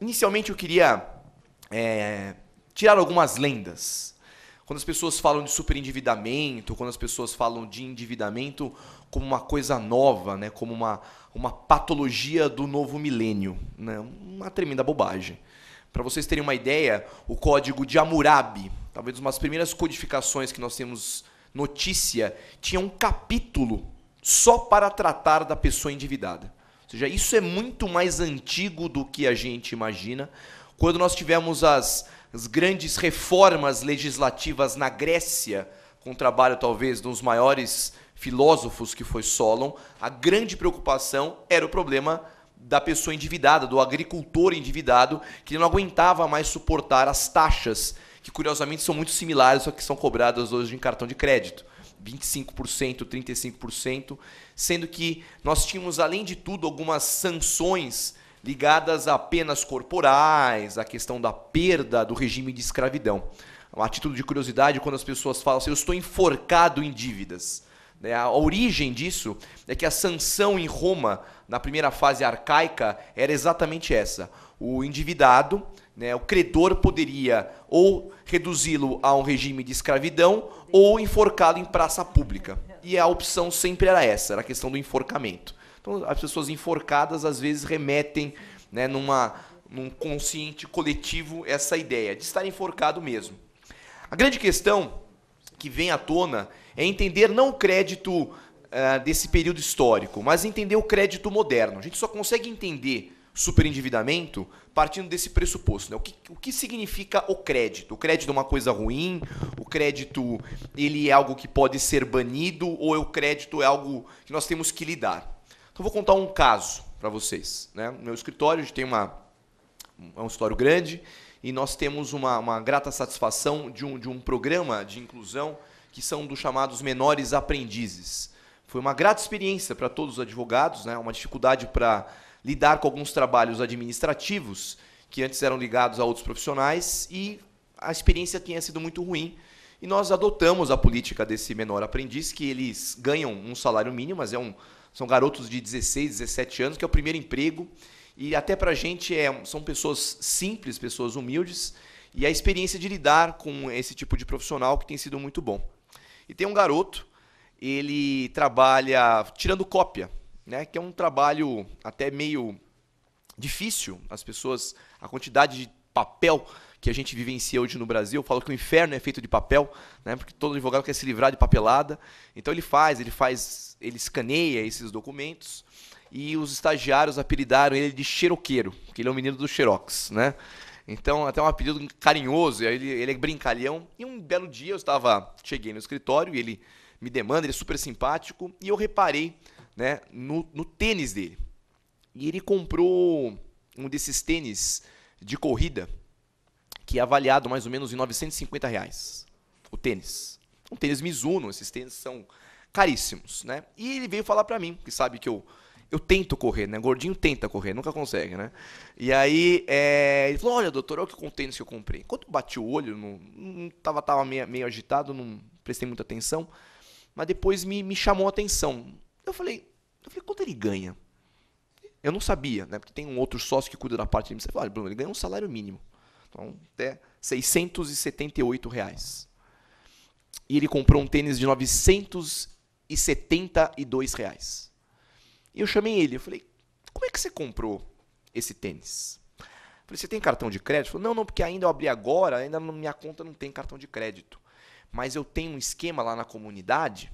Inicialmente eu queria é, tirar algumas lendas. Quando as pessoas falam de superendividamento, quando as pessoas falam de endividamento como uma coisa nova, né, como uma, uma patologia do novo milênio, né, uma tremenda bobagem. Para vocês terem uma ideia, o código de Hammurabi, talvez uma das primeiras codificações que nós temos notícia, tinha um capítulo só para tratar da pessoa endividada. Ou seja, isso é muito mais antigo do que a gente imagina. Quando nós tivemos as, as grandes reformas legislativas na Grécia, com o trabalho talvez de um dos maiores filósofos que foi Solon, a grande preocupação era o problema da pessoa endividada, do agricultor endividado, que não aguentava mais suportar as taxas, que curiosamente são muito similares ao que são cobradas hoje em cartão de crédito. 25%, 35% sendo que nós tínhamos, além de tudo, algumas sanções ligadas a penas corporais, a questão da perda do regime de escravidão. Uma atitude de curiosidade quando as pessoas falam assim, eu estou enforcado em dívidas. Né? A origem disso é que a sanção em Roma, na primeira fase arcaica, era exatamente essa. O endividado, né, o credor poderia ou reduzi-lo a um regime de escravidão ou enforcá-lo em praça pública e a opção sempre era essa, era a questão do enforcamento. Então, as pessoas enforcadas às vezes remetem, né, numa num consciente coletivo essa ideia de estar enforcado mesmo. A grande questão que vem à tona é entender não o crédito uh, desse período histórico, mas entender o crédito moderno. A gente só consegue entender superendividamento partindo desse pressuposto. Né? O, que, o que significa o crédito? O crédito é uma coisa ruim? O crédito ele é algo que pode ser banido? Ou o crédito é algo que nós temos que lidar? Então, vou contar um caso para vocês. Né? No meu escritório, a gente tem uma, é um escritório grande e nós temos uma, uma grata satisfação de um, de um programa de inclusão que são dos chamados menores aprendizes. Foi uma grata experiência para todos os advogados, né? uma dificuldade para lidar com alguns trabalhos administrativos que antes eram ligados a outros profissionais e a experiência tinha sido muito ruim. E nós adotamos a política desse menor aprendiz, que eles ganham um salário mínimo, mas é um, são garotos de 16, 17 anos, que é o primeiro emprego. E até para a gente é, são pessoas simples, pessoas humildes, e a experiência de lidar com esse tipo de profissional que tem sido muito bom. E tem um garoto, ele trabalha tirando cópia né, que é um trabalho até meio difícil. As pessoas, a quantidade de papel que a gente vivencia hoje no Brasil, eu falo que o inferno é feito de papel, né, porque todo advogado quer se livrar de papelada. Então ele faz, ele faz, ele escaneia esses documentos e os estagiários apelidaram ele de xeroqueiro, porque ele é um menino do xerox, né? Então, até um apelido carinhoso, ele, ele é brincalhão. E um belo dia eu estava, cheguei no escritório e ele me demanda, ele é super simpático, e eu reparei né, no, no tênis dele. E ele comprou um desses tênis de corrida que é avaliado mais ou menos em 950 reais. O tênis. Um tênis Mizuno, esses tênis são caríssimos, né? E ele veio falar para mim, que sabe que eu eu tento correr, né? Gordinho tenta correr, nunca consegue, né? E aí é... ele falou: Olha, doutor, olha que com tênis que eu comprei. Enquanto bati o olho, não, não tava, tava meio, meio agitado, não prestei muita atenção, mas depois me, me chamou a atenção. Eu falei, eu falei, quanto ele ganha? Eu não sabia, né? Porque tem um outro sócio que cuida da parte de Você fala, Bruno, ele ganha um salário mínimo. Então, até 678 reais. E ele comprou um tênis de 972 reais. E eu chamei ele, eu falei, como é que você comprou esse tênis? Eu falei, você tem cartão de crédito? Ele não, não, porque ainda eu abri agora, ainda minha conta não tem cartão de crédito. Mas eu tenho um esquema lá na comunidade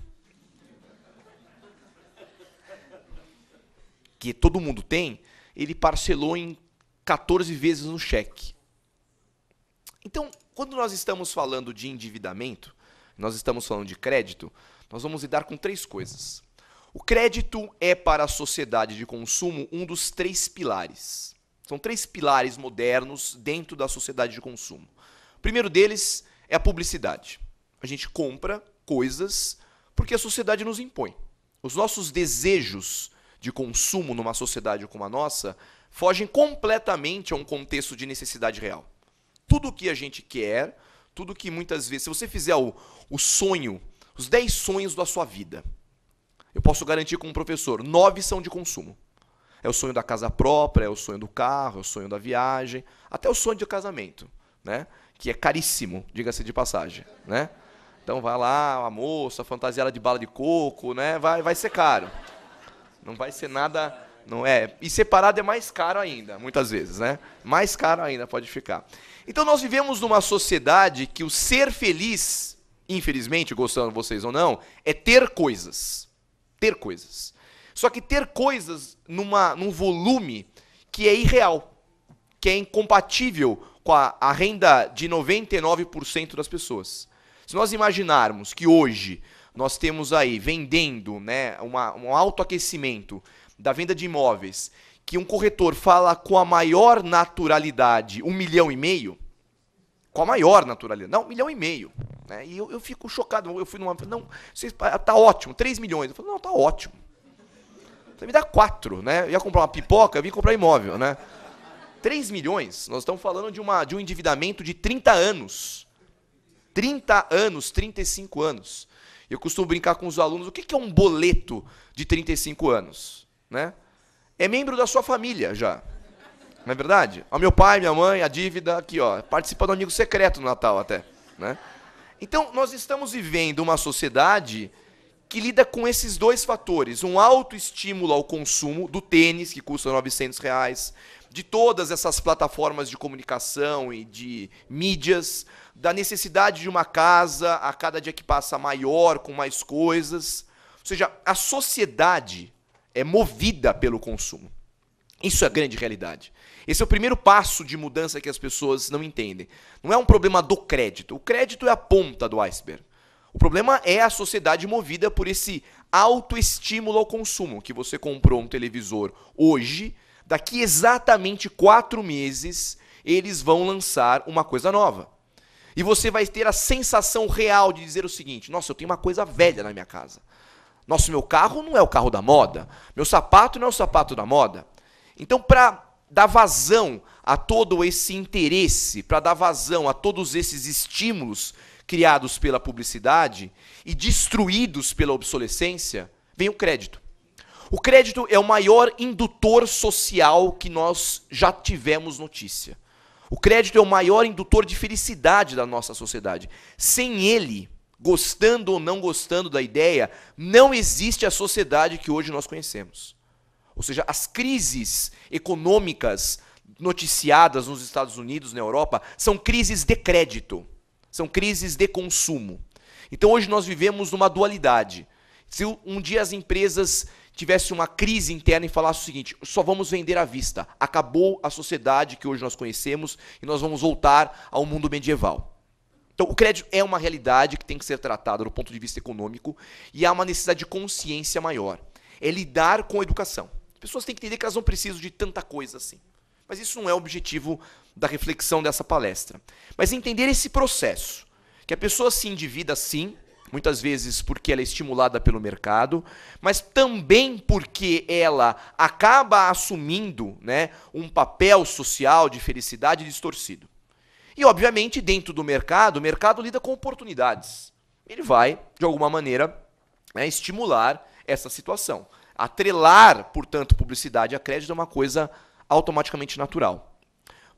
que todo mundo tem, ele parcelou em 14 vezes no cheque. Então, quando nós estamos falando de endividamento, nós estamos falando de crédito, nós vamos lidar com três coisas. O crédito é para a sociedade de consumo um dos três pilares. São três pilares modernos dentro da sociedade de consumo. O primeiro deles é a publicidade. A gente compra coisas porque a sociedade nos impõe. Os nossos desejos de consumo numa sociedade como a nossa fogem completamente a um contexto de necessidade real. Tudo o que a gente quer, tudo que muitas vezes, se você fizer o, o sonho, os 10 sonhos da sua vida, eu posso garantir como professor, nove são de consumo. É o sonho da casa própria, é o sonho do carro, é o sonho da viagem, até o sonho do casamento, né? Que é caríssimo, diga-se de passagem, né? Então vai lá, a moça, fantasia de bala de coco, né? Vai, vai ser caro. Não vai ser nada. Não é? E separado é mais caro ainda, muitas vezes, né? Mais caro ainda pode ficar. Então nós vivemos numa sociedade que o ser feliz, infelizmente, gostando de vocês ou não, é ter coisas. Ter coisas. Só que ter coisas numa, num volume que é irreal, que é incompatível com a, a renda de 99% das pessoas. Se nós imaginarmos que hoje nós temos aí vendendo, né, uma, um autoaquecimento da venda de imóveis, que um corretor fala com a maior naturalidade um milhão e meio, com a maior naturalidade, não, um milhão e meio. Né? E eu, eu fico chocado, eu fui numa, não, vocês, ah, tá ótimo, 3 milhões. Eu falo, não, tá ótimo. Você me dá 4, né? Eu ia comprar uma pipoca, eu vim comprar imóvel, né? 3 milhões, nós estamos falando de, uma, de um endividamento de 30 anos. 30 anos, 35 anos. Eu costumo brincar com os alunos, o que é um boleto de 35 anos? Né? É membro da sua família já. Não é verdade? Ao meu pai, minha mãe, a dívida, aqui, ó. Participa do amigo secreto no Natal até. Né? Então, nós estamos vivendo uma sociedade que lida com esses dois fatores: um alto estímulo ao consumo do tênis, que custa 900 reais, de todas essas plataformas de comunicação e de mídias da necessidade de uma casa a cada dia que passa maior, com mais coisas. Ou seja, a sociedade é movida pelo consumo. Isso é a grande realidade. Esse é o primeiro passo de mudança que as pessoas não entendem. Não é um problema do crédito. O crédito é a ponta do iceberg. O problema é a sociedade movida por esse autoestímulo ao consumo. Que você comprou um televisor hoje, daqui exatamente quatro meses eles vão lançar uma coisa nova. E você vai ter a sensação real de dizer o seguinte: nossa, eu tenho uma coisa velha na minha casa. Nosso meu carro não é o carro da moda, meu sapato não é o sapato da moda. Então, para dar vazão a todo esse interesse, para dar vazão a todos esses estímulos criados pela publicidade e destruídos pela obsolescência, vem o crédito. O crédito é o maior indutor social que nós já tivemos notícia. O crédito é o maior indutor de felicidade da nossa sociedade. Sem ele, gostando ou não gostando da ideia, não existe a sociedade que hoje nós conhecemos. Ou seja, as crises econômicas noticiadas nos Estados Unidos, na Europa, são crises de crédito, são crises de consumo. Então hoje nós vivemos numa dualidade. Se um dia as empresas tivesse uma crise interna e falasse o seguinte: só vamos vender à vista. Acabou a sociedade que hoje nós conhecemos e nós vamos voltar ao mundo medieval. Então, o crédito é uma realidade que tem que ser tratada do ponto de vista econômico e há uma necessidade de consciência maior. É lidar com a educação. As pessoas têm que entender que elas não precisam de tanta coisa assim. Mas isso não é o objetivo da reflexão dessa palestra. Mas entender esse processo, que a pessoa se endivida sim, muitas vezes porque ela é estimulada pelo mercado, mas também porque ela acaba assumindo né, um papel social de felicidade distorcido. E, obviamente, dentro do mercado, o mercado lida com oportunidades. Ele vai, de alguma maneira, né, estimular essa situação. Atrelar, portanto, publicidade a crédito é uma coisa automaticamente natural.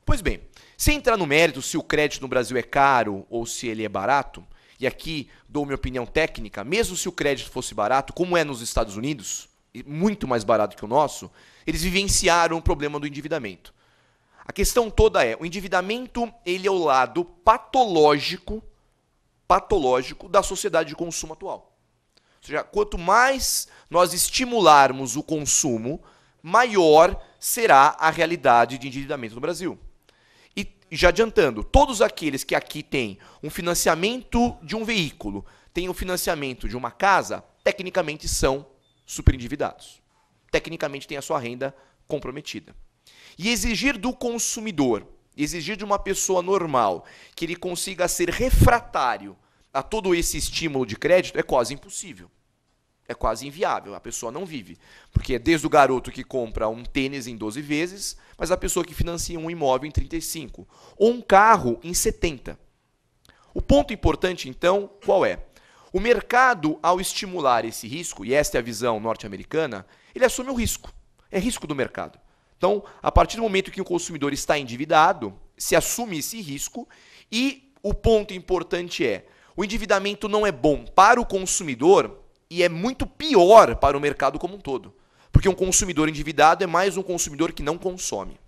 Pois bem, sem entrar no mérito se o crédito no Brasil é caro ou se ele é barato, e aqui dou minha opinião técnica, mesmo se o crédito fosse barato, como é nos Estados Unidos, muito mais barato que o nosso, eles vivenciaram o problema do endividamento. A questão toda é, o endividamento, ele é o lado patológico, patológico da sociedade de consumo atual. Ou seja, quanto mais nós estimularmos o consumo, maior será a realidade de endividamento no Brasil. E já adiantando, todos aqueles que aqui têm um financiamento de um veículo, têm um financiamento de uma casa, tecnicamente são superendividados. Tecnicamente têm a sua renda comprometida. E exigir do consumidor, exigir de uma pessoa normal que ele consiga ser refratário a todo esse estímulo de crédito é quase impossível é quase inviável, a pessoa não vive. Porque é desde o garoto que compra um tênis em 12 vezes, mas a pessoa que financia um imóvel em 35, ou um carro em 70. O ponto importante, então, qual é? O mercado, ao estimular esse risco, e esta é a visão norte-americana, ele assume o risco. É risco do mercado. Então, a partir do momento que o consumidor está endividado, se assume esse risco, e o ponto importante é: o endividamento não é bom para o consumidor e é muito pior para o mercado como um todo. Porque um consumidor endividado é mais um consumidor que não consome.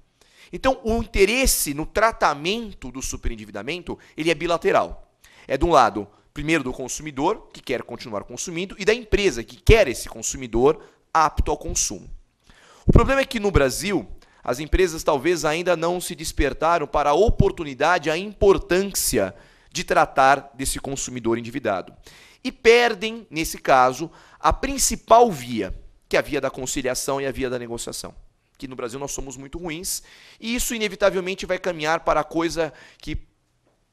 Então, o interesse no tratamento do superendividamento, ele é bilateral. É de um lado, primeiro do consumidor, que quer continuar consumindo, e da empresa, que quer esse consumidor apto ao consumo. O problema é que no Brasil, as empresas talvez ainda não se despertaram para a oportunidade, a importância de tratar desse consumidor endividado e perdem, nesse caso, a principal via, que é a via da conciliação e a via da negociação. Que no Brasil nós somos muito ruins, e isso inevitavelmente vai caminhar para a coisa que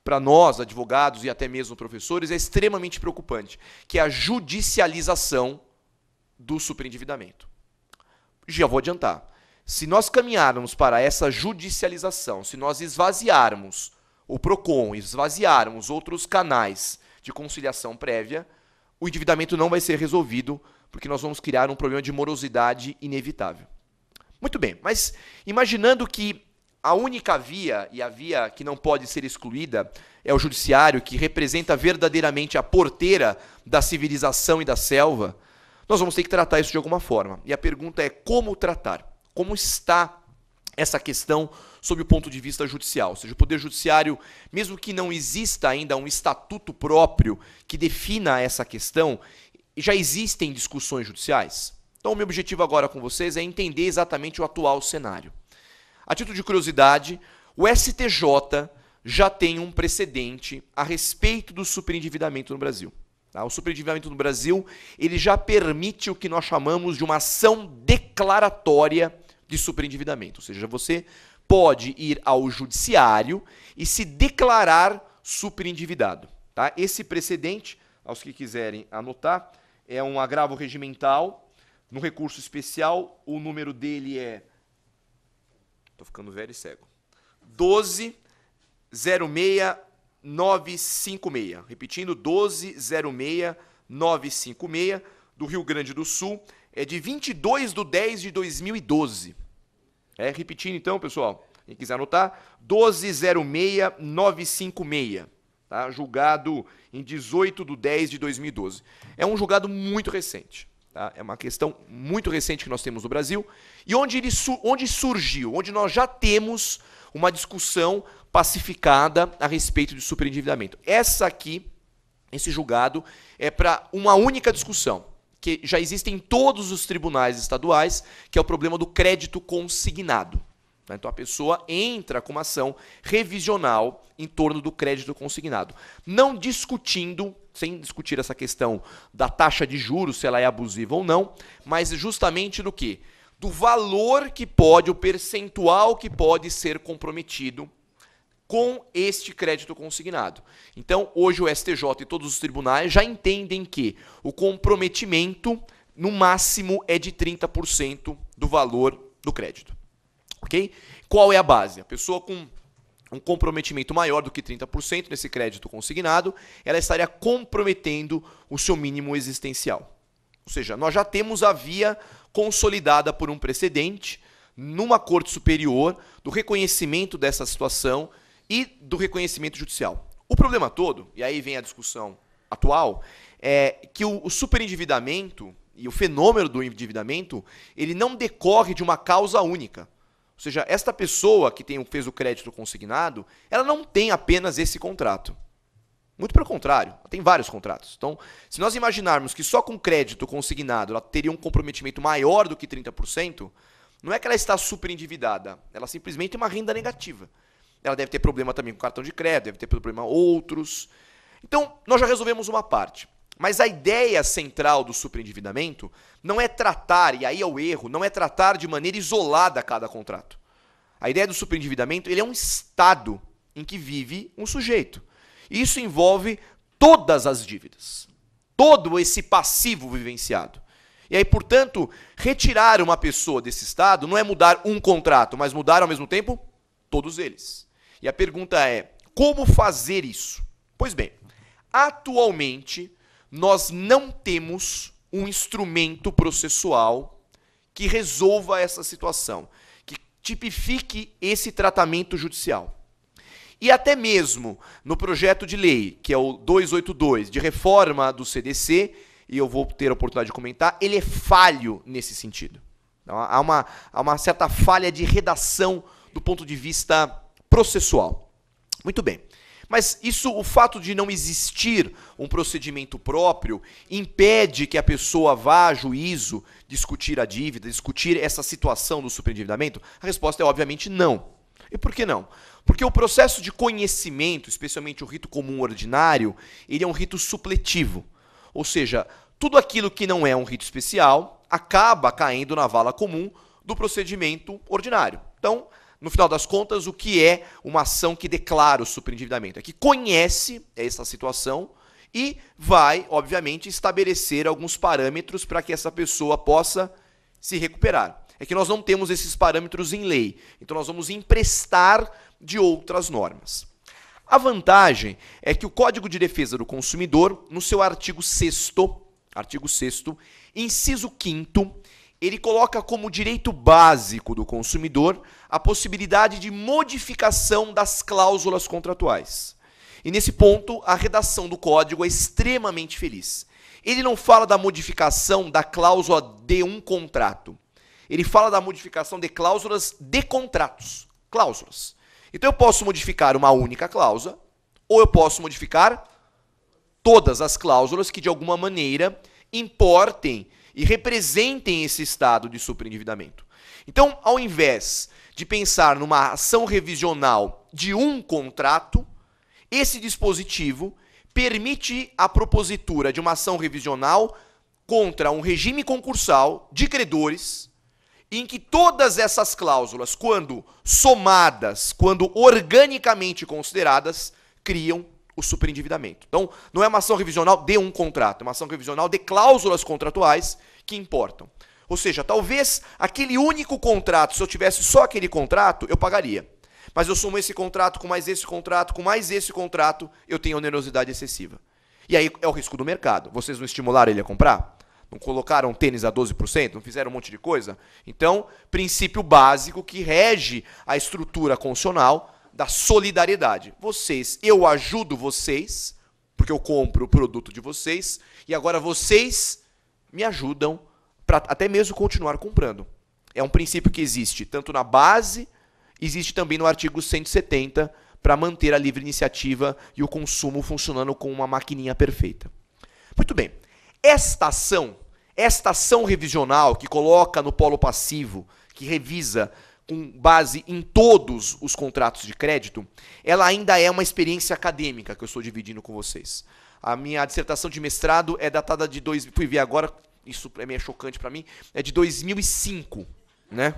para nós, advogados e até mesmo professores, é extremamente preocupante, que é a judicialização do superendividamento. Já vou adiantar. Se nós caminharmos para essa judicialização, se nós esvaziarmos o PROCON, esvaziarmos outros canais de conciliação prévia, o endividamento não vai ser resolvido, porque nós vamos criar um problema de morosidade inevitável. Muito bem, mas imaginando que a única via, e a via que não pode ser excluída, é o judiciário, que representa verdadeiramente a porteira da civilização e da selva, nós vamos ter que tratar isso de alguma forma. E a pergunta é como tratar? Como está essa questão sob o ponto de vista judicial. Ou seja, o Poder Judiciário, mesmo que não exista ainda um estatuto próprio que defina essa questão, já existem discussões judiciais. Então, o meu objetivo agora com vocês é entender exatamente o atual cenário. A título de curiosidade, o STJ já tem um precedente a respeito do superendividamento no Brasil. Tá? O superendividamento no Brasil ele já permite o que nós chamamos de uma ação declaratória de superendividamento. Ou seja, você pode ir ao judiciário e se declarar superendividado. Tá? Esse precedente, aos que quiserem anotar, é um agravo regimental no recurso especial. O número dele é. Estou ficando velho e cego. 1206956. Repetindo, 1206956 do Rio Grande do Sul é de 22 de 10 de 2012. É, repetindo então, pessoal, quem quiser anotar, 1206956, tá? julgado em 18 de 10 de 2012. É um julgado muito recente. Tá? É uma questão muito recente que nós temos no Brasil. E onde, ele onde surgiu, onde nós já temos uma discussão pacificada a respeito de superendividamento. Essa aqui, esse julgado, é para uma única discussão que já existe em todos os tribunais estaduais, que é o problema do crédito consignado. Né? Então a pessoa entra com uma ação revisional em torno do crédito consignado. Não discutindo, sem discutir essa questão da taxa de juros, se ela é abusiva ou não, mas justamente do que? Do valor que pode, o percentual que pode ser comprometido com este crédito consignado. Então, hoje o STJ e todos os tribunais já entendem que o comprometimento, no máximo, é de 30% do valor do crédito. Ok? Qual é a base? A pessoa com um comprometimento maior do que 30% nesse crédito consignado, ela estaria comprometendo o seu mínimo existencial. Ou seja, nós já temos a via consolidada por um precedente numa corte superior do reconhecimento dessa situação e do reconhecimento judicial. O problema todo, e aí vem a discussão atual, é que o, o superendividamento e o fenômeno do endividamento, ele não decorre de uma causa única. Ou seja, esta pessoa que tem, fez o crédito consignado, ela não tem apenas esse contrato. Muito pelo contrário, ela tem vários contratos. Então, se nós imaginarmos que só com crédito consignado ela teria um comprometimento maior do que 30%, não é que ela está super endividada, ela simplesmente tem é uma renda negativa ela deve ter problema também com cartão de crédito, deve ter problema outros. Então, nós já resolvemos uma parte. Mas a ideia central do superendividamento não é tratar, e aí é o erro, não é tratar de maneira isolada cada contrato. A ideia do superendividamento ele é um estado em que vive um sujeito. Isso envolve todas as dívidas, todo esse passivo vivenciado. E aí, portanto, retirar uma pessoa desse estado não é mudar um contrato, mas mudar ao mesmo tempo todos eles. E a pergunta é: como fazer isso? Pois bem, atualmente nós não temos um instrumento processual que resolva essa situação, que tipifique esse tratamento judicial. E até mesmo no projeto de lei, que é o 282, de reforma do CDC, e eu vou ter a oportunidade de comentar, ele é falho nesse sentido. Então, há uma, há uma certa falha de redação do ponto de vista processual. Muito bem. Mas isso, o fato de não existir um procedimento próprio, impede que a pessoa vá a juízo discutir a dívida, discutir essa situação do superendividamento? A resposta é obviamente não. E por que não? Porque o processo de conhecimento, especialmente o rito comum ordinário, ele é um rito supletivo. Ou seja, tudo aquilo que não é um rito especial acaba caindo na vala comum do procedimento ordinário. Então, no final das contas, o que é uma ação que declara o superendividamento? É que conhece essa situação e vai, obviamente, estabelecer alguns parâmetros para que essa pessoa possa se recuperar. É que nós não temos esses parâmetros em lei, então nós vamos emprestar de outras normas. A vantagem é que o Código de Defesa do Consumidor, no seu artigo 6 artigo 6 inciso 5 ele coloca como direito básico do consumidor a possibilidade de modificação das cláusulas contratuais. E nesse ponto, a redação do código é extremamente feliz. Ele não fala da modificação da cláusula de um contrato. Ele fala da modificação de cláusulas de contratos. Cláusulas. Então eu posso modificar uma única cláusula, ou eu posso modificar todas as cláusulas que de alguma maneira importem e representem esse estado de superendividamento. Então, ao invés de pensar numa ação revisional de um contrato, esse dispositivo permite a propositura de uma ação revisional contra um regime concursal de credores em que todas essas cláusulas, quando somadas, quando organicamente consideradas, criam o superendividamento. Então, não é uma ação revisional de um contrato, é uma ação revisional de cláusulas contratuais que importam. Ou seja, talvez aquele único contrato, se eu tivesse só aquele contrato, eu pagaria. Mas eu sumo esse contrato com mais esse contrato, com mais esse contrato, eu tenho onerosidade excessiva. E aí é o risco do mercado. Vocês não estimularam ele a comprar? Não colocaram tênis a 12%? Não fizeram um monte de coisa? Então, princípio básico que rege a estrutura constitucional da solidariedade. Vocês, eu ajudo vocês, porque eu compro o produto de vocês, e agora vocês me ajudam para até mesmo continuar comprando. É um princípio que existe tanto na base, existe também no artigo 170 para manter a livre iniciativa e o consumo funcionando com uma maquininha perfeita. Muito bem. Esta ação, esta ação revisional que coloca no polo passivo, que revisa com base em todos os contratos de crédito, ela ainda é uma experiência acadêmica que eu estou dividindo com vocês. A minha dissertação de mestrado é datada de dois, fui ver agora, isso é meio chocante para mim, é de 2005, né?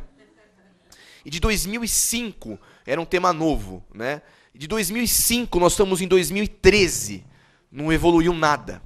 E de 2005 era um tema novo, né? E de 2005 nós estamos em 2013, não evoluiu nada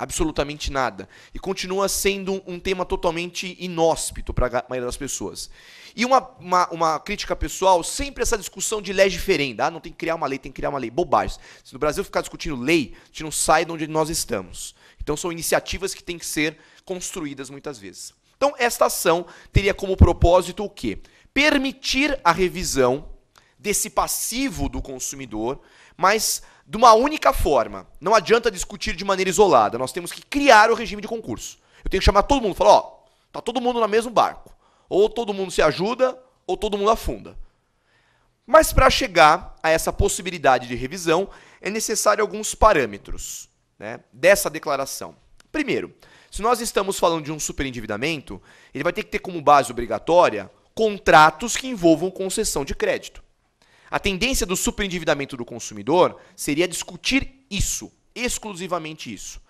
absolutamente nada. E continua sendo um, tema totalmente inóspito para a maioria das pessoas. E uma, uma, uma, crítica pessoal, sempre essa discussão de lei diferente. Ah, não tem que criar uma lei, tem que criar uma lei. Bobagem. Se no Brasil ficar discutindo lei, a gente não sai de onde nós estamos. Então são iniciativas que têm que ser construídas muitas vezes. Então esta ação teria como propósito o quê? Permitir a revisão desse passivo do consumidor, mas de uma única forma. Não adianta discutir de maneira isolada. Nós temos que criar o regime de concurso. Eu tenho que chamar todo mundo, falar, ó, tá todo mundo no mesmo barco. Ou todo mundo se ajuda, ou todo mundo afunda. Mas para chegar a essa possibilidade de revisão, é necessário alguns parâmetros né, dessa declaração. Primeiro, se nós estamos falando de um superendividamento, ele vai ter que ter como base obrigatória contratos que envolvam concessão de crédito. A tendência do superendividamento do consumidor seria discutir isso, exclusivamente isso.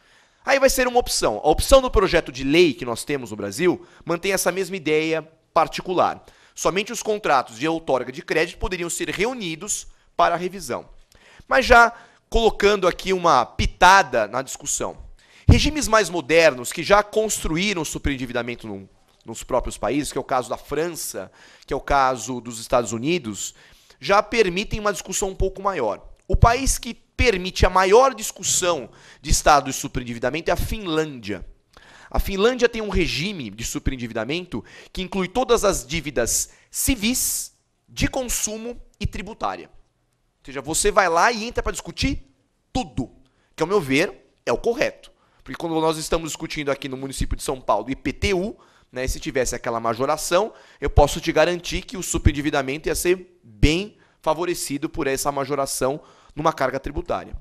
Aí vai ser uma opção. A opção do projeto de lei que nós temos no Brasil mantém essa mesma ideia particular. Somente os contratos de outorga de crédito poderiam ser reunidos para revisão. Mas já colocando aqui uma pitada na discussão. Regimes mais modernos que já construíram superendividamento num, nos próprios países, que é o caso da França, que é o caso dos Estados Unidos já permitem uma discussão um pouco maior. O país que permite a maior discussão de Estado de superendividamento é a Finlândia. A Finlândia tem um regime de superendividamento que inclui todas as dívidas civis, de consumo e tributária. Ou seja, você vai lá e entra para discutir tudo, que ao meu ver é o correto. Porque quando nós estamos discutindo aqui no município de São Paulo IPTU, né? E se tivesse aquela majoração, eu posso te garantir que o superendividamento ia ser bem favorecido por essa majoração numa carga tributária.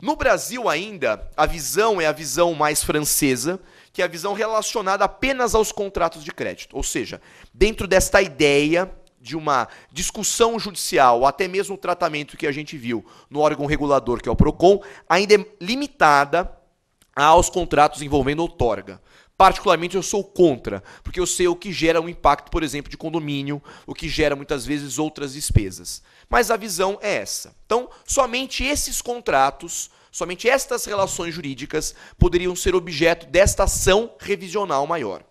No Brasil ainda, a visão é a visão mais francesa, que é a visão relacionada apenas aos contratos de crédito. Ou seja, dentro desta ideia de uma discussão judicial, até mesmo o tratamento que a gente viu no órgão regulador que é o Procon, ainda é limitada aos contratos envolvendo outorga. Particularmente eu sou contra, porque eu sei o que gera um impacto, por exemplo, de condomínio, o que gera muitas vezes outras despesas. Mas a visão é essa. Então, somente esses contratos, somente estas relações jurídicas poderiam ser objeto desta ação revisional maior.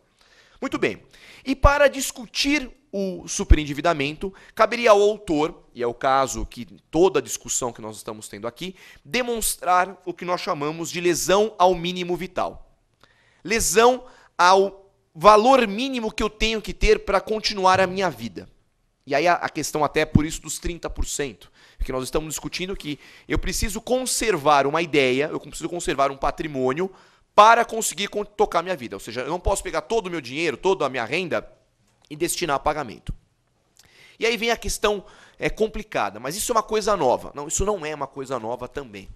Muito bem. E para discutir o superendividamento, caberia ao autor, e é o caso que toda a discussão que nós estamos tendo aqui, demonstrar o que nós chamamos de lesão ao mínimo vital lesão ao valor mínimo que eu tenho que ter para continuar a minha vida. E aí a, questão até é por isso dos 30%, porque nós estamos discutindo que eu preciso conservar uma ideia, eu preciso conservar um patrimônio para conseguir tocar minha vida. Ou seja, eu não posso pegar todo o meu dinheiro, toda a minha renda e destinar a pagamento. E aí vem a questão é complicada, mas isso é uma coisa nova. Não, isso não é uma coisa nova também.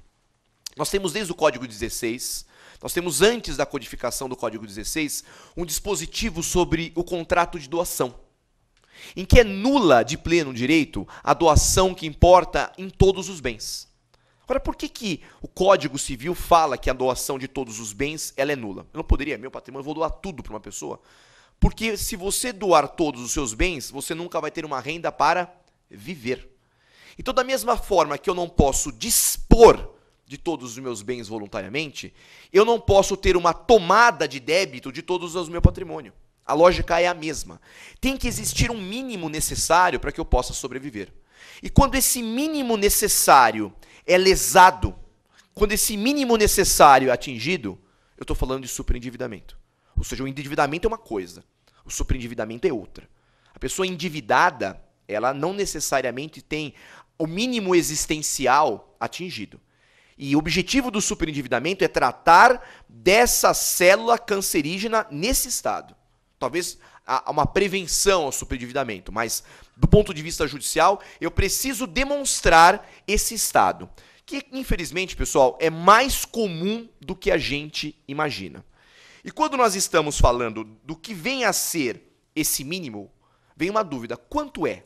Nós temos desde o Código 16, nós temos antes da codificação do Código 16, um dispositivo sobre o contrato de doação, em que é nula de pleno direito a doação que importa em todos os bens. Agora, por que, que o Código Civil fala que a doação de todos os bens ela é nula? Eu não poderia, meu patrimônio, eu vou doar tudo para uma pessoa. Porque se você doar todos os seus bens, você nunca vai ter uma renda para viver. Então, da mesma forma que eu não posso dispor de todos os meus bens voluntariamente, eu não posso ter uma tomada de débito de todos os meus patrimônio. A lógica é a mesma. Tem que existir um mínimo necessário para que eu possa sobreviver. E quando esse mínimo necessário é lesado, quando esse mínimo necessário é atingido, eu estou falando de superendividamento. Ou seja, o endividamento é uma coisa, o superendividamento é outra. A pessoa endividada, ela não necessariamente tem o mínimo existencial atingido. E o objetivo do superendividamento é tratar dessa célula cancerígena nesse estado. Talvez há uma prevenção ao superendividamento, mas do ponto de vista judicial, eu preciso demonstrar esse estado, que infelizmente, pessoal, é mais comum do que a gente imagina. E quando nós estamos falando do que vem a ser esse mínimo, vem uma dúvida: quanto é?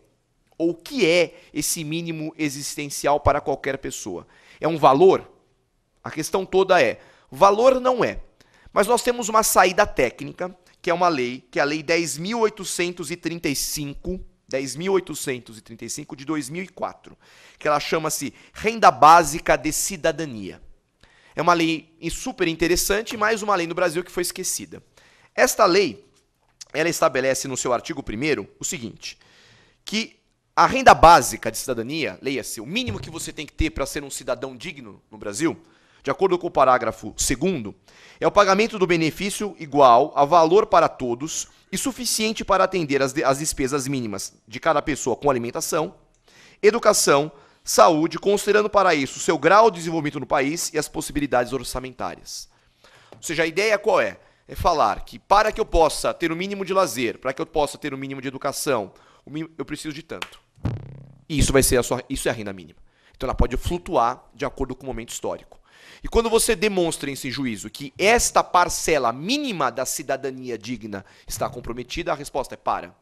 Ou o que é esse mínimo existencial para qualquer pessoa? é um valor? A questão toda é: valor não é. Mas nós temos uma saída técnica, que é uma lei, que é a Lei 10.835, 10.835 de 2004, que ela chama-se Renda Básica de Cidadania. É uma lei super interessante, mais uma lei no Brasil que foi esquecida. Esta lei, ela estabelece no seu artigo 1 o seguinte, que a renda básica de cidadania, leia-se, o mínimo que você tem que ter para ser um cidadão digno no Brasil, de acordo com o parágrafo 2, é o pagamento do benefício igual a valor para todos e suficiente para atender as, de, as despesas mínimas de cada pessoa com alimentação, educação, saúde, considerando para isso o seu grau de desenvolvimento no país e as possibilidades orçamentárias. Ou seja, a ideia qual é? É falar que para que eu possa ter o um mínimo de lazer, para que eu possa ter o um mínimo de educação, eu preciso de tanto. E isso vai ser a sua, isso é a renda mínima. Então ela pode flutuar de acordo com o momento histórico. E quando você demonstra em seu juízo que esta parcela mínima da cidadania digna está comprometida, a resposta é para.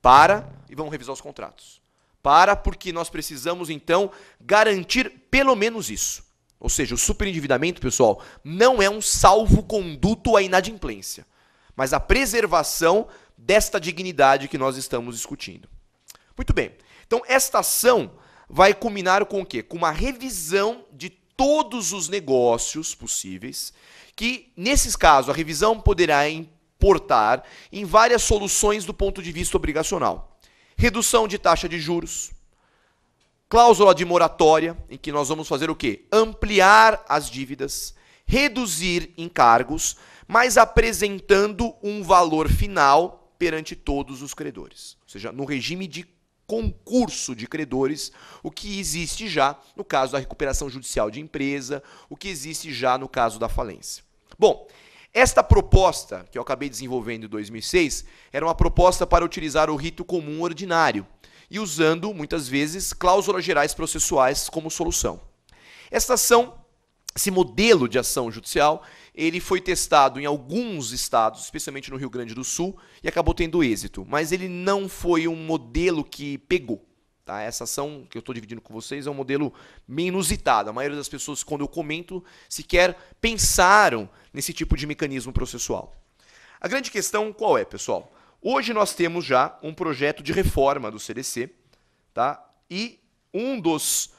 Para e vamos revisar os contratos. Para porque nós precisamos então garantir pelo menos isso. Ou seja, o superendividamento, pessoal, não é um salvo-conduto à inadimplência, mas a preservação desta dignidade que nós estamos discutindo. Muito bem. Então, esta ação vai culminar com o quê? Com uma revisão de todos os negócios possíveis, que, nesses casos, a revisão poderá importar em várias soluções do ponto de vista obrigacional. Redução de taxa de juros, cláusula de moratória, em que nós vamos fazer o quê? Ampliar as dívidas, reduzir encargos, mas apresentando um valor final perante todos os credores. Ou seja, no regime de concurso de credores, o que existe já no caso da recuperação judicial de empresa, o que existe já no caso da falência. Bom, esta proposta que eu acabei desenvolvendo em 2006 era uma proposta para utilizar o rito comum ordinário e usando, muitas vezes, cláusulas gerais processuais como solução. Esta ação, esse modelo de ação judicial, ele foi testado em alguns estados, especialmente no Rio Grande do Sul, e acabou tendo êxito. Mas ele não foi um modelo que pegou. Tá? Essa ação que eu estou dividindo com vocês é um modelo meio inusitado. A maioria das pessoas, quando eu comento, sequer pensaram nesse tipo de mecanismo processual. A grande questão qual é, pessoal? Hoje nós temos já um projeto de reforma do CDC, tá? e um dos,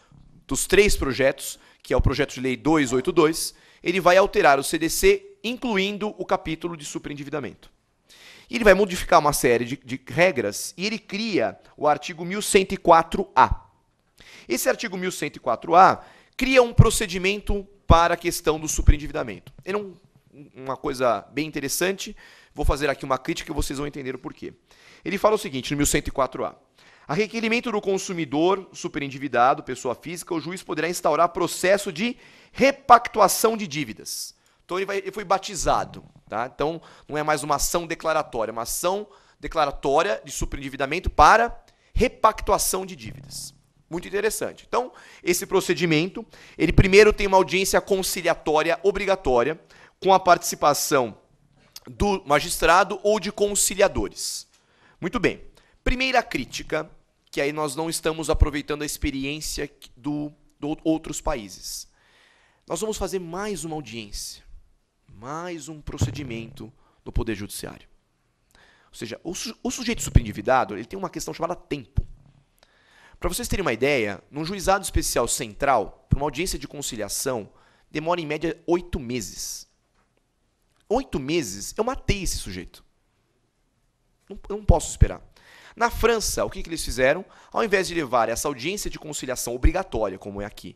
dos três projetos, que é o projeto de lei 282, ele vai alterar o CDC, incluindo o capítulo de superendividamento. ele vai modificar uma série de, de regras e ele cria o artigo 1104A. Esse artigo 1104A cria um procedimento para a questão do superendividamento. é um, uma coisa bem interessante. Vou fazer aqui uma crítica e vocês vão entender o porquê. Ele fala o seguinte no 1104A: a requerimento do consumidor, superendividado, pessoa física, o juiz poderá instaurar processo de repactuação de dívidas. Então ele, vai, ele foi batizado, tá? Então não é mais uma ação declaratória, é uma ação declaratória de superendividamento para repactuação de dívidas. Muito interessante. Então, esse procedimento, ele primeiro tem uma audiência conciliatória obrigatória com a participação do magistrado ou de conciliadores. Muito bem. Primeira crítica, que aí nós não estamos aproveitando a experiência do, do outros países. Nós vamos fazer mais uma audiência, mais um procedimento do Poder Judiciário. Ou seja, o, su o sujeito superendividado ele tem uma questão chamada tempo. Para vocês terem uma ideia, num juizado especial central, para uma audiência de conciliação, demora em média oito meses. Oito meses eu matei esse sujeito. Não, não posso esperar. Na França, o que, que eles fizeram? Ao invés de levar essa audiência de conciliação obrigatória, como é aqui,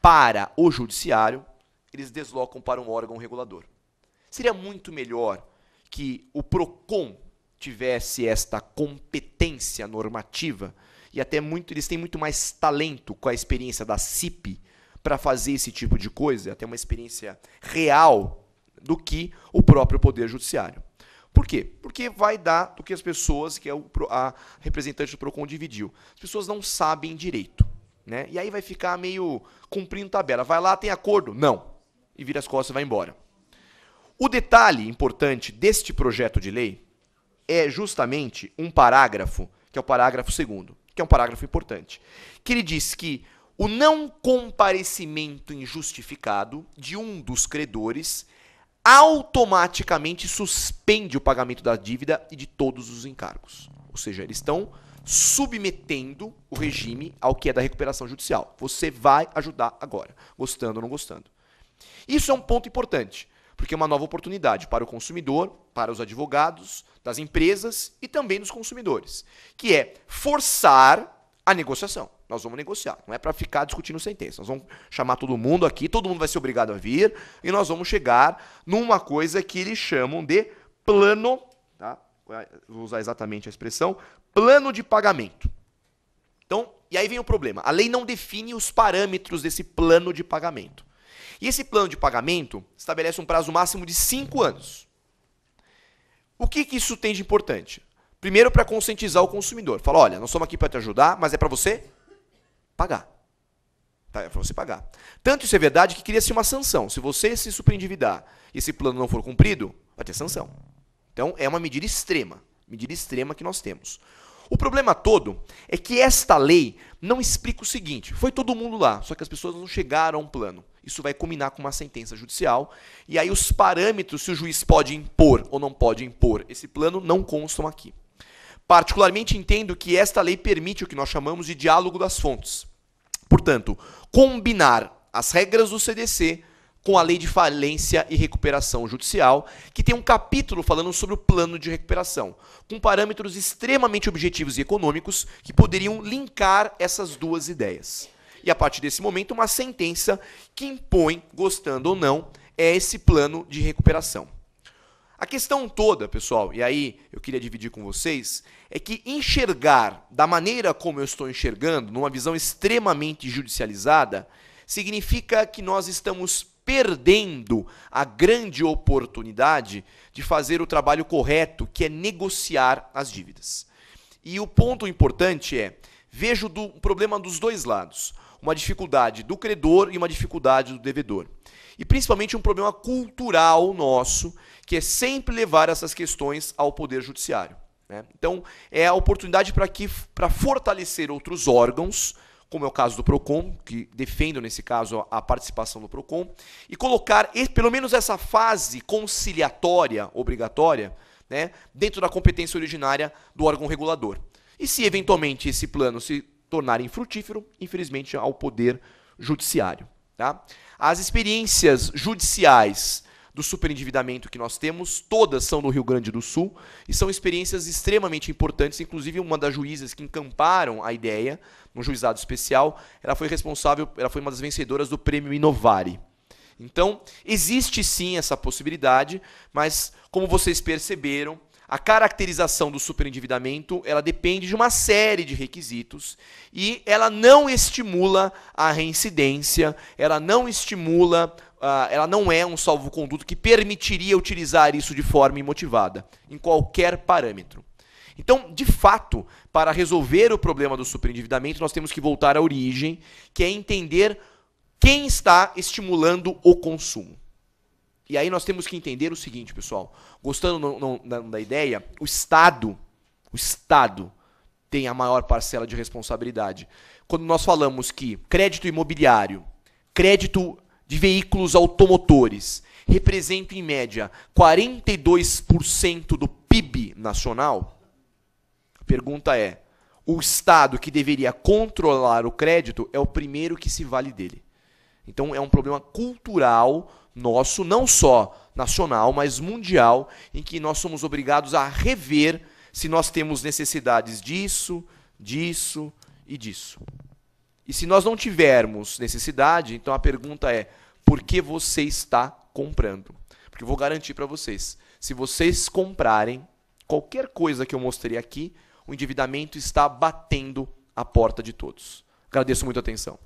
para o judiciário, eles deslocam para um órgão regulador. Seria muito melhor que o PROCON tivesse esta competência normativa e até muito eles têm muito mais talento com a experiência da CIP para fazer esse tipo de coisa, até uma experiência real do que o próprio poder judiciário. Por quê? Porque vai dar do que as pessoas, que é o, a representante do PROCON dividiu. As pessoas não sabem direito. Né? E aí vai ficar meio cumprindo tabela. Vai lá, tem acordo? Não. E vira as costas e vai embora. O detalhe importante deste projeto de lei é justamente um parágrafo, que é o parágrafo segundo, que é um parágrafo importante, que ele diz que o não comparecimento injustificado de um dos credores automaticamente suspende o pagamento da dívida e de todos os encargos. Ou seja, eles estão submetendo o regime ao que é da recuperação judicial. Você vai ajudar agora, gostando ou não gostando. Isso é um ponto importante, porque é uma nova oportunidade para o consumidor, para os advogados, das empresas e também dos consumidores, que é forçar a negociação. Nós vamos negociar. Não é para ficar discutindo sentença. Nós vamos chamar todo mundo aqui, todo mundo vai ser obrigado a vir e nós vamos chegar numa coisa que eles chamam de plano, tá? Vou usar exatamente a expressão, plano de pagamento. Então, e aí vem o problema. A lei não define os parâmetros desse plano de pagamento. E esse plano de pagamento estabelece um prazo máximo de cinco anos. O que, que isso tem de importante? Primeiro, para conscientizar o consumidor. Fala, olha, nós somos aqui para te ajudar, mas é para você pagar. Tá, é para você pagar. Tanto isso é verdade que cria-se uma sanção. Se você se superendividar e esse plano não for cumprido, vai ter sanção. Então, é uma medida extrema. Medida extrema que nós temos. O problema todo é que esta lei não explica o seguinte: foi todo mundo lá, só que as pessoas não chegaram a um plano. Isso vai combinar com uma sentença judicial, e aí os parâmetros, se o juiz pode impor ou não pode impor esse plano, não constam aqui. Particularmente entendo que esta lei permite o que nós chamamos de diálogo das fontes. Portanto, combinar as regras do CDC com a lei de falência e recuperação judicial, que tem um capítulo falando sobre o plano de recuperação, com parâmetros extremamente objetivos e econômicos que poderiam linkar essas duas ideias. E a partir desse momento, uma sentença que impõe, gostando ou não, é esse plano de recuperação. A questão toda, pessoal, e aí eu queria dividir com vocês, é que enxergar da maneira como eu estou enxergando, numa visão extremamente judicializada, significa que nós estamos perdendo a grande oportunidade de fazer o trabalho correto, que é negociar as dívidas. E o ponto importante é: vejo do um problema dos dois lados, uma dificuldade do credor e uma dificuldade do devedor. E principalmente um problema cultural nosso que é sempre levar essas questões ao Poder Judiciário. Né? Então, é a oportunidade para que para fortalecer outros órgãos, como é o caso do PROCON, que defendo nesse caso a participação do PROCON, e colocar pelo menos essa fase conciliatória obrigatória né, dentro da competência originária do órgão regulador. E se eventualmente esse plano se tornar infrutífero, infelizmente ao poder judiciário. Tá? As experiências judiciais do superendividamento que nós temos, todas são no Rio Grande do Sul e são experiências extremamente importantes. Inclusive, uma das juízes que encamparam a ideia, no um juizado especial, ela foi responsável, ela foi uma das vencedoras do prêmio Inovare. Então, existe sim essa possibilidade, mas como vocês perceberam, a caracterização do superendividamento, ela depende de uma série de requisitos e ela não estimula a reincidência, ela não estimula ah, ela não é um salvo-conduto que permitiria utilizar isso de forma imotivada, em qualquer parâmetro. Então, de fato, para resolver o problema do superendividamento, nós temos que voltar à origem, que é entender quem está estimulando o consumo. E aí nós temos que entender o seguinte, pessoal. Gostando da ideia, o Estado, o Estado tem a maior parcela de responsabilidade. Quando nós falamos que crédito imobiliário, crédito de veículos automotores representa, em média, 42% do PIB nacional? A pergunta é: o Estado que deveria controlar o crédito é o primeiro que se vale dele. Então é um problema cultural nosso, não só nacional, mas mundial, em que nós somos obrigados a rever se nós temos necessidades disso, disso e disso. E se nós não tivermos necessidade, então a pergunta é: por que você está comprando? Porque eu vou garantir para vocês, se vocês comprarem qualquer coisa que eu mostrei aqui, o endividamento está batendo a porta de todos. Agradeço muito a atenção.